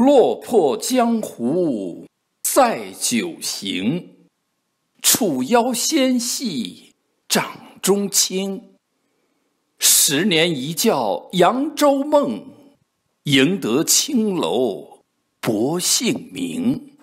落魄江湖载酒行，楚腰纤细掌中轻。十年一觉扬州梦，赢得青楼薄幸名。